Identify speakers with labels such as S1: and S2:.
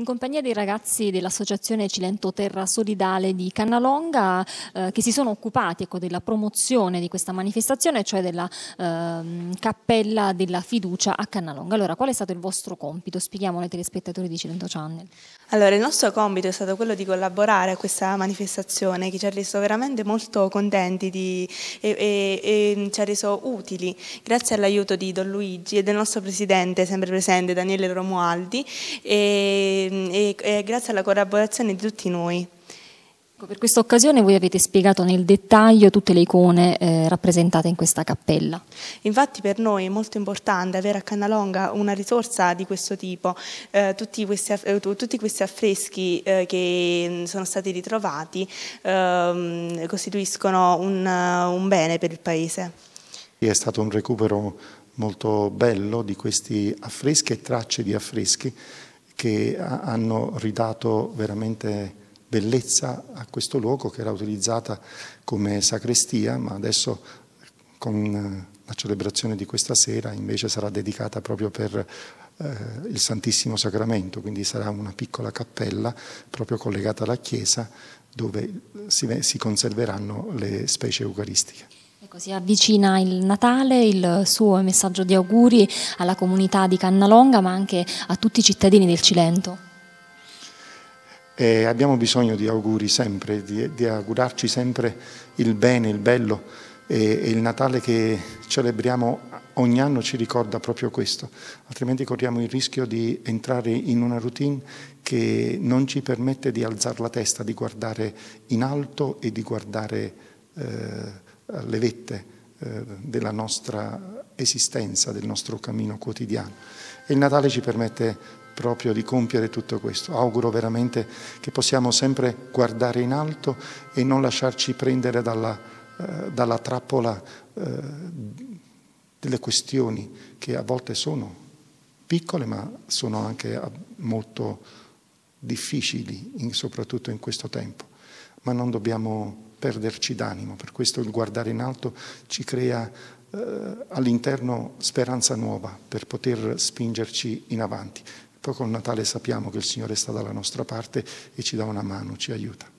S1: in compagnia dei ragazzi dell'Associazione Cilento Terra Solidale di Cannalonga eh, che si sono occupati ecco, della promozione di questa manifestazione, cioè della eh, Cappella della Fiducia a Cannalonga. Allora, qual è stato il vostro compito? Spieghiamolo ai telespettatori di Cilento Channel.
S2: Allora, il nostro compito è stato quello di collaborare a questa manifestazione che ci ha reso veramente molto contenti di, e, e, e ci ha reso utili grazie all'aiuto di Don Luigi e del nostro presidente, sempre presente, Daniele Romualdi. E Ehm, e, e grazie alla collaborazione di tutti
S1: noi. Ecco, per questa occasione voi avete spiegato nel dettaglio tutte le icone eh, rappresentate in questa cappella.
S2: Infatti per noi è molto importante avere a Cannalonga una risorsa di questo tipo. Eh, tutti, questi, eh, tutti, questi, affreschi eh, che mm, sono stati ritrovati ehm, costituiscono un, un bene per il paese.
S3: È stato un recupero molto bello di questi affreschi e tracce di affreschi che hanno ridato veramente bellezza a questo luogo che era utilizzata come sacrestia, ma adesso con eh, la celebrazione di questa sera invece sarà dedicata proprio per eh, il Santissimo Sacramento, quindi sarà una piccola cappella proprio collegata alla chiesa dove si, si conserveranno le specie eucaristiche.
S1: Ecco, si avvicina il Natale, il suo messaggio di auguri alla comunità di Cannalonga ma anche a tutti i cittadini del Cilento.
S3: E abbiamo bisogno di auguri sempre, di, di augurarci sempre il bene, il bello e, e il Natale che celebriamo ogni anno ci ricorda proprio questo, altrimenti corriamo il rischio di entrare in una routine che non ci permette di alzare la testa, di guardare in alto e di guardare... Eh, le vette eh, della nostra esistenza, del nostro cammino quotidiano. E il Natale ci permette proprio di compiere tutto questo. Auguro veramente che possiamo sempre guardare in alto e non lasciarci prendere dalla, eh, dalla trappola eh, delle questioni che a volte sono piccole ma sono anche molto difficili, soprattutto in questo tempo. Ma non dobbiamo perderci d'animo, per questo il guardare in alto ci crea eh, all'interno speranza nuova per poter spingerci in avanti. Poi con Natale sappiamo che il Signore sta dalla nostra parte e ci dà una mano, ci aiuta.